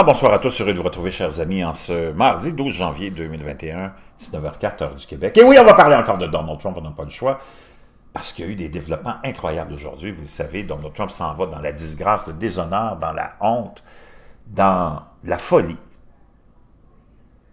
Ah, bonsoir à tous, heureux de vous retrouver, chers amis, en ce mardi 12 janvier 2021, 19h04, du Québec. Et oui, on va parler encore de Donald Trump, on n'a pas le choix, parce qu'il y a eu des développements incroyables aujourd'hui. Vous le savez, Donald Trump s'en va dans la disgrâce, le déshonneur, dans la honte, dans la folie,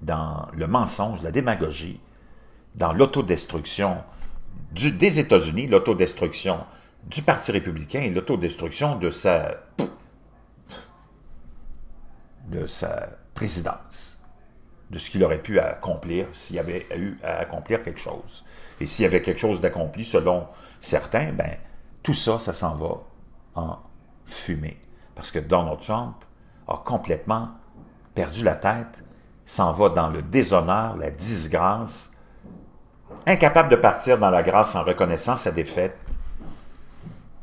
dans le mensonge, la démagogie, dans l'autodestruction des États-Unis, l'autodestruction du Parti républicain et l'autodestruction de sa de sa présidence, de ce qu'il aurait pu accomplir s'il avait eu à accomplir quelque chose. Et s'il y avait quelque chose d'accompli, selon certains, ben, tout ça, ça s'en va en fumée. Parce que Donald Trump a complètement perdu la tête, s'en va dans le déshonneur, la disgrâce, incapable de partir dans la grâce en reconnaissant sa défaite,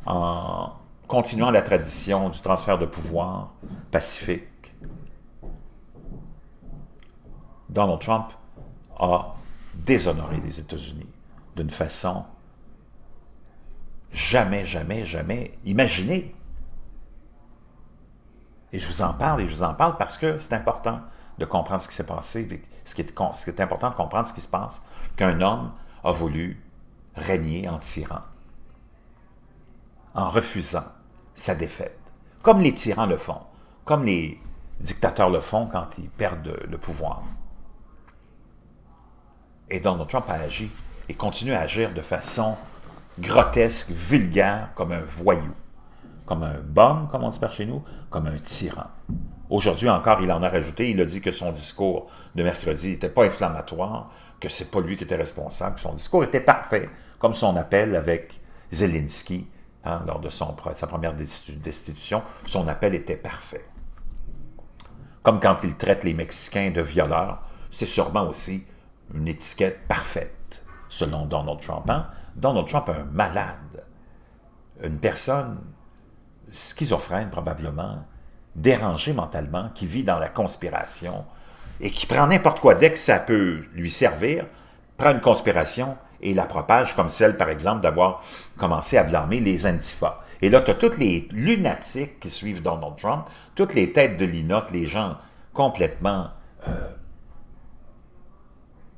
en continuant la tradition du transfert de pouvoir pacifique Donald Trump a déshonoré les États-Unis d'une façon jamais, jamais, jamais imaginée. Et je vous en parle, et je vous en parle parce que c'est important de comprendre ce qui s'est passé, ce qui, est, important de comprendre ce qui se passe, qu'un homme a voulu régner en tyran, en refusant sa défaite, comme les tyrans le font, comme les dictateurs le font quand ils perdent le pouvoir. Et Donald Trump a agi et continue à agir de façon grotesque, vulgaire, comme un voyou, comme un bum, comme on dit par chez nous, comme un tyran. Aujourd'hui encore, il en a rajouté, il a dit que son discours de mercredi n'était pas inflammatoire, que c'est pas lui qui était responsable, que son discours était parfait, comme son appel avec Zelensky hein, lors de sa première destitution, son appel était parfait. Comme quand il traite les Mexicains de violeurs, c'est sûrement aussi une étiquette parfaite, selon Donald Trump. Hein? Donald Trump, un malade, une personne schizophrène probablement, dérangée mentalement, qui vit dans la conspiration et qui prend n'importe quoi dès que ça peut lui servir, prend une conspiration et la propage, comme celle, par exemple, d'avoir commencé à blâmer les Antifa. Et là, tu as toutes les lunatiques qui suivent Donald Trump, toutes les têtes de linotte, les gens complètement euh,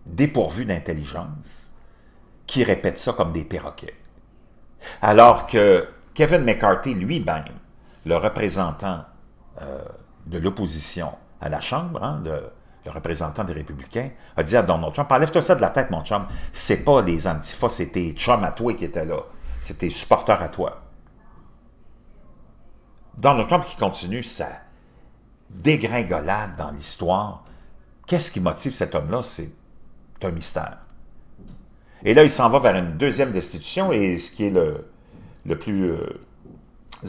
dépourvus d'intelligence qui répètent ça comme des perroquets. Alors que Kevin McCarthy lui-même, le représentant euh, de l'opposition à la Chambre, hein, le représentant des Républicains, a dit à Donald Trump, enlève-toi ça de la tête, mon chum. C'est pas les antifas, c'était Trump à toi qui était là. C'était supporters à toi. Donald Trump qui continue sa dégringolade dans l'histoire. Qu'est-ce qui motive cet homme-là? C'est c'est un mystère. Et là, il s'en va vers une deuxième destitution, et ce qui est le, le plus euh,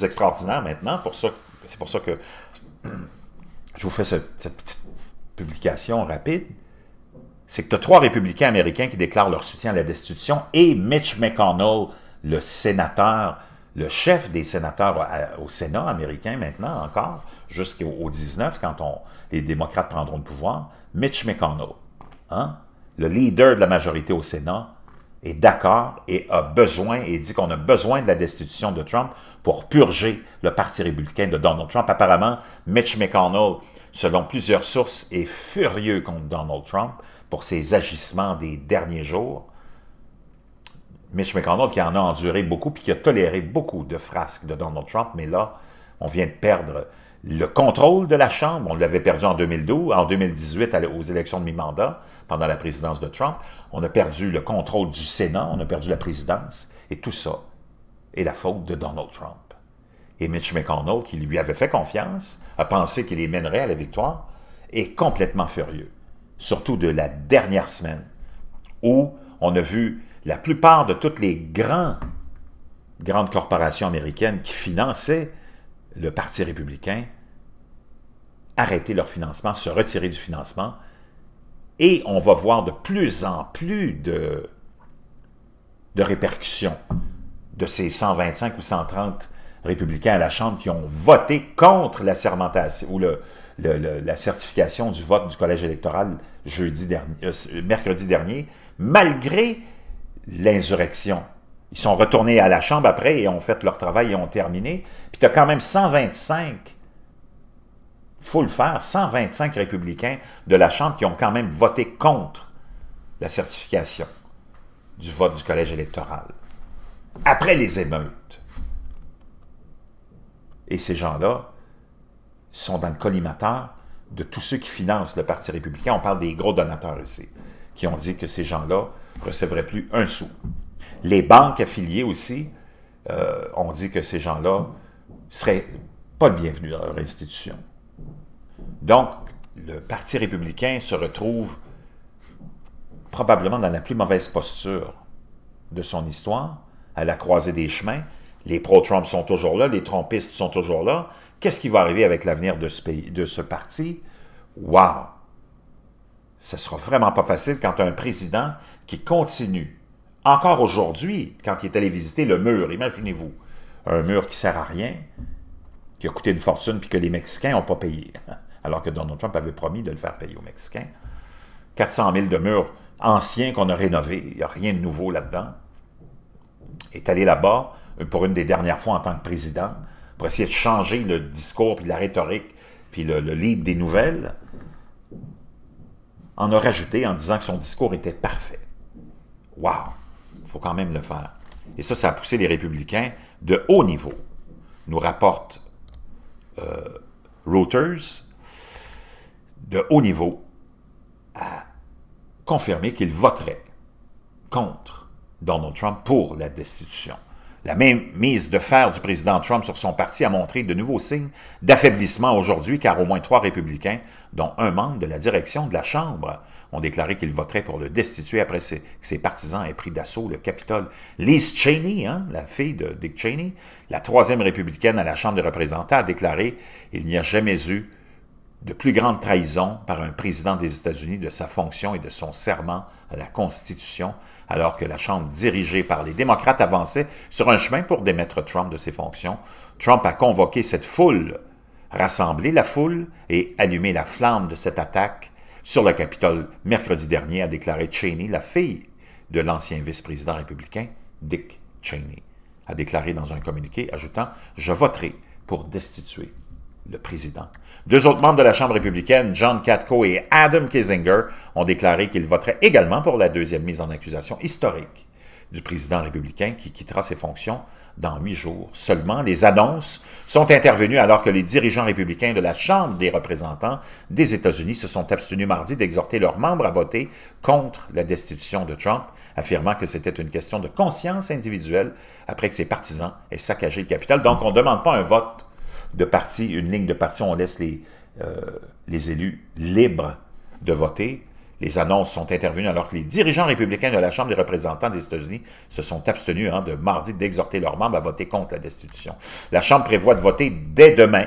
extraordinaire maintenant, pour ça, c'est pour ça que je vous fais cette petite publication rapide, c'est que tu as trois républicains américains qui déclarent leur soutien à la destitution, et Mitch McConnell, le sénateur, le chef des sénateurs au Sénat américain maintenant encore, jusqu'au 19, quand on, les démocrates prendront le pouvoir, Mitch McConnell. Hein? le leader de la majorité au Sénat, est d'accord et a besoin, et dit qu'on a besoin de la destitution de Trump pour purger le Parti républicain de Donald Trump. Apparemment, Mitch McConnell, selon plusieurs sources, est furieux contre Donald Trump pour ses agissements des derniers jours. Mitch McConnell qui en a enduré beaucoup, puis qui a toléré beaucoup de frasques de Donald Trump, mais là, on vient de perdre le contrôle de la Chambre, on l'avait perdu en 2012, en 2018 aux élections de mi-mandat, pendant la présidence de Trump, on a perdu le contrôle du Sénat, on a perdu la présidence, et tout ça est la faute de Donald Trump. Et Mitch McConnell, qui lui avait fait confiance, a pensé qu'il les mènerait à la victoire, est complètement furieux, surtout de la dernière semaine, où on a vu la plupart de toutes les grands, grandes corporations américaines qui finançaient le Parti républicain arrêter leur financement, se retirer du financement, et on va voir de plus en plus de, de répercussions de ces 125 ou 130 républicains à la Chambre qui ont voté contre la sermentation ou le, la certification du vote du collège électoral jeudi dernier, euh, mercredi dernier, malgré l'insurrection ils sont retournés à la chambre après et ont fait leur travail et ont terminé. Puis tu as quand même 125, faut le faire, 125 républicains de la Chambre qui ont quand même voté contre la certification du vote du collège électoral. Après les émeutes. Et ces gens-là sont dans le collimateur de tous ceux qui financent le Parti républicain. On parle des gros donateurs ici, qui ont dit que ces gens-là ne recevraient plus un sou. Les banques affiliées aussi, euh, ont dit que ces gens-là seraient pas de bienvenus dans leur institution. Donc, le Parti républicain se retrouve probablement dans la plus mauvaise posture de son histoire, à la croisée des chemins. Les pro-Trump sont toujours là, les trompistes sont toujours là. Qu'est-ce qui va arriver avec l'avenir de ce pays, de ce parti? Wow! Ce sera vraiment pas facile quand un président qui continue encore aujourd'hui, quand il est allé visiter le mur, imaginez-vous, un mur qui sert à rien, qui a coûté une fortune, puis que les Mexicains n'ont pas payé, alors que Donald Trump avait promis de le faire payer aux Mexicains. 400 000 de murs anciens qu'on a rénovés, il n'y a rien de nouveau là-dedans. Est allé là-bas euh, pour une des dernières fois en tant que président, pour essayer de changer le discours, puis la rhétorique, puis le, le des nouvelles, en a rajouté en disant que son discours était parfait. Wow! faut quand même le faire. Et ça, ça a poussé les républicains de haut niveau, nous rapporte euh, Reuters, de haut niveau, à confirmer qu'ils voteraient contre Donald Trump pour la destitution. La même mise de fer du président Trump sur son parti a montré de nouveaux signes d'affaiblissement aujourd'hui, car au moins trois républicains, dont un membre de la direction de la Chambre, ont déclaré qu'ils voteraient pour le destituer après que ses partisans aient pris d'assaut le Capitole. Liz Cheney, hein, la fille de Dick Cheney, la troisième républicaine à la Chambre des représentants, a déclaré « Il n'y a jamais eu de plus grande trahison par un président des États-Unis de sa fonction et de son serment à la Constitution, alors que la Chambre dirigée par les démocrates avançait sur un chemin pour démettre Trump de ses fonctions. Trump a convoqué cette foule, rassemblé la foule et allumé la flamme de cette attaque sur le Capitole mercredi dernier, a déclaré Cheney, la fille de l'ancien vice-président républicain Dick Cheney, a déclaré dans un communiqué ajoutant « Je voterai pour destituer le président. Deux autres membres de la Chambre républicaine, John Katko et Adam Kissinger, ont déclaré qu'ils voteraient également pour la deuxième mise en accusation historique du président républicain qui quittera ses fonctions dans huit jours. Seulement, les annonces sont intervenues alors que les dirigeants républicains de la Chambre des représentants des États-Unis se sont abstenus mardi d'exhorter leurs membres à voter contre la destitution de Trump, affirmant que c'était une question de conscience individuelle après que ses partisans aient saccagé le capital. Donc, on ne demande pas un vote de parti, une ligne de parti, on laisse les, euh, les élus libres de voter. Les annonces sont intervenues alors que les dirigeants républicains de la Chambre des représentants des États-Unis se sont abstenus hein, de mardi d'exhorter leurs membres à voter contre la destitution. La Chambre prévoit de voter dès demain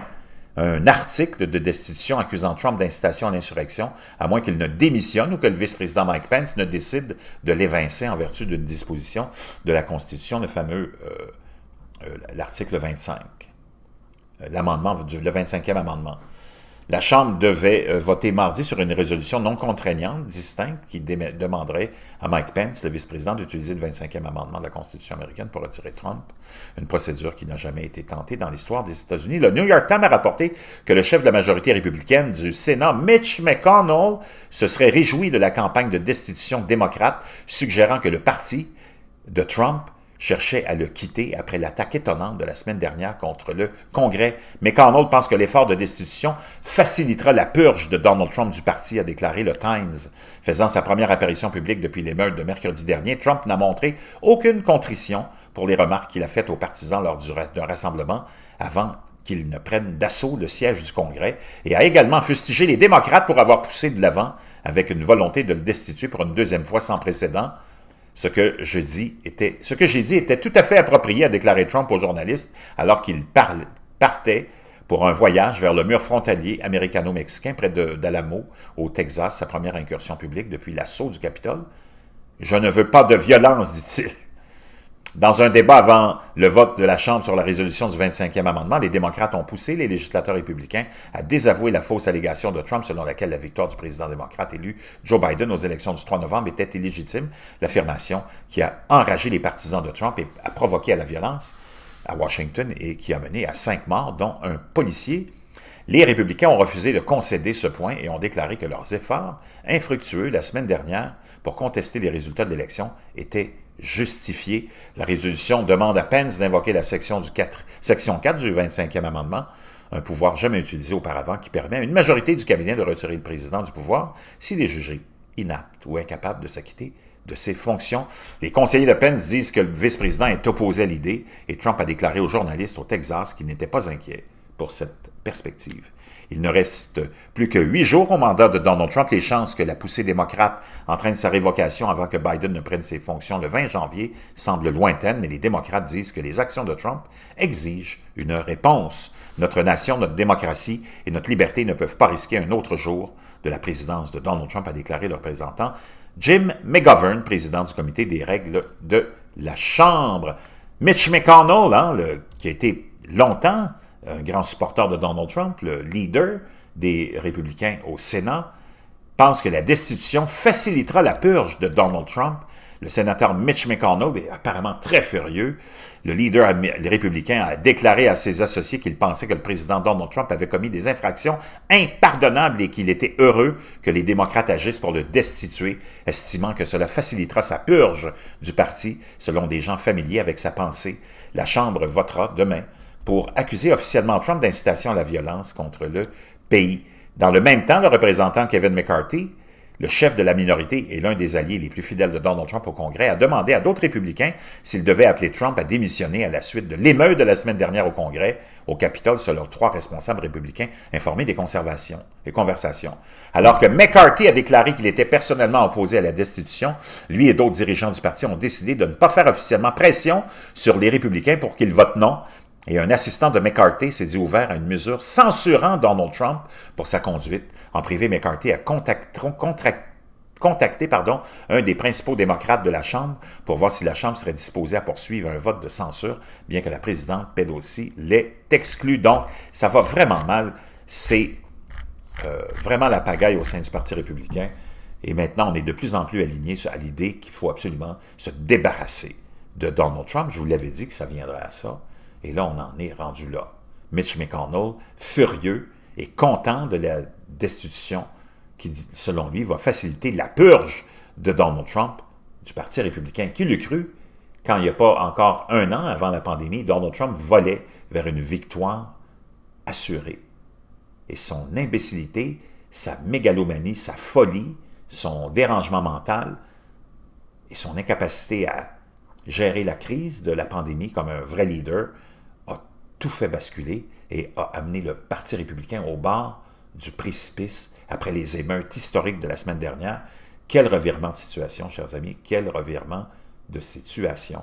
un article de destitution accusant Trump d'incitation à l'insurrection, à moins qu'il ne démissionne ou que le vice-président Mike Pence ne décide de l'évincer en vertu d'une disposition de la Constitution, le fameux article euh, euh, l'article 25. Euh, l'amendement, le 25e amendement. La Chambre devait euh, voter mardi sur une résolution non contraignante, distincte, qui demanderait à Mike Pence, le vice-président, d'utiliser le 25e amendement de la Constitution américaine pour retirer Trump, une procédure qui n'a jamais été tentée dans l'histoire des États-Unis. Le New York Times a rapporté que le chef de la majorité républicaine du Sénat, Mitch McConnell, se serait réjoui de la campagne de destitution démocrate, suggérant que le parti de Trump cherchait à le quitter après l'attaque étonnante de la semaine dernière contre le Congrès. Mais McConnell pense que l'effort de destitution facilitera la purge de Donald Trump du parti, a déclaré le Times. Faisant sa première apparition publique depuis les meurtres de mercredi dernier, Trump n'a montré aucune contrition pour les remarques qu'il a faites aux partisans lors d'un rassemblement avant qu'ils ne prennent d'assaut le siège du Congrès et a également fustigé les démocrates pour avoir poussé de l'avant avec une volonté de le destituer pour une deuxième fois sans précédent ce que était, ce que j'ai dit était tout à fait approprié, a déclaré Trump aux journalistes alors qu'il partait pour un voyage vers le mur frontalier américano-mexicain près d'Alamo, au Texas, sa première incursion publique depuis l'assaut du Capitole. Je ne veux pas de violence, dit-il. Dans un débat avant le vote de la Chambre sur la résolution du 25e amendement, les démocrates ont poussé les législateurs républicains à désavouer la fausse allégation de Trump selon laquelle la victoire du président démocrate élu Joe Biden aux élections du 3 novembre était illégitime, l'affirmation qui a enragé les partisans de Trump et a provoqué à la violence à Washington et qui a mené à cinq morts, dont un policier. Les républicains ont refusé de concéder ce point et ont déclaré que leurs efforts infructueux la semaine dernière pour contester les résultats de l'élection étaient Justifié. La résolution demande à Pence d'invoquer la section, du 4, section 4 du 25e amendement, un pouvoir jamais utilisé auparavant qui permet à une majorité du cabinet de retirer le président du pouvoir s'il est jugé inapte ou incapable de s'acquitter de ses fonctions. Les conseillers de Pence disent que le vice-président est opposé à l'idée et Trump a déclaré aux journalistes au Texas qu'il n'était pas inquiet pour cette perspective. Il ne reste plus que huit jours au mandat de Donald Trump. Les chances que la poussée démocrate entraîne sa révocation avant que Biden ne prenne ses fonctions le 20 janvier semblent lointaines, mais les démocrates disent que les actions de Trump exigent une réponse. Notre nation, notre démocratie et notre liberté ne peuvent pas risquer un autre jour de la présidence de Donald Trump, a déclaré le représentant Jim McGovern, président du comité des règles de la Chambre. Mitch McConnell, hein, qui a été longtemps un grand supporteur de Donald Trump, le leader des républicains au Sénat, pense que la destitution facilitera la purge de Donald Trump. Le sénateur Mitch McConnell est apparemment très furieux. Le leader républicain a déclaré à ses associés qu'il pensait que le président Donald Trump avait commis des infractions impardonnables et qu'il était heureux que les démocrates agissent pour le destituer, estimant que cela facilitera sa purge du parti, selon des gens familiers avec sa pensée. La Chambre votera demain pour accuser officiellement Trump d'incitation à la violence contre le pays. Dans le même temps, le représentant Kevin McCarthy, le chef de la minorité et l'un des alliés les plus fidèles de Donald Trump au Congrès, a demandé à d'autres républicains s'ils devaient appeler Trump à démissionner à la suite de l'émeute de la semaine dernière au Congrès, au Capitole, selon trois responsables républicains informés des conversations. Alors que McCarthy a déclaré qu'il était personnellement opposé à la destitution, lui et d'autres dirigeants du parti ont décidé de ne pas faire officiellement pression sur les républicains pour qu'ils votent non, et un assistant de McCarthy s'est dit ouvert à une mesure censurant Donald Trump pour sa conduite. En privé, McCarthy a contacté un des principaux démocrates de la Chambre pour voir si la Chambre serait disposée à poursuivre un vote de censure, bien que la présidente Pelosi l'ait exclu. Donc, ça va vraiment mal. C'est euh, vraiment la pagaille au sein du Parti républicain. Et maintenant, on est de plus en plus aligné à l'idée qu'il faut absolument se débarrasser de Donald Trump. Je vous l'avais dit que ça viendrait à ça. Et là, on en est rendu là. Mitch McConnell, furieux et content de la destitution qui, selon lui, va faciliter la purge de Donald Trump du Parti républicain. Qui l'eût cru quand il n'y a pas encore un an avant la pandémie, Donald Trump volait vers une victoire assurée. Et son imbécilité, sa mégalomanie, sa folie, son dérangement mental et son incapacité à gérer la crise de la pandémie comme un vrai leader tout fait basculer et a amené le Parti républicain au bord du précipice après les émeutes historiques de la semaine dernière. Quel revirement de situation, chers amis, quel revirement de situation.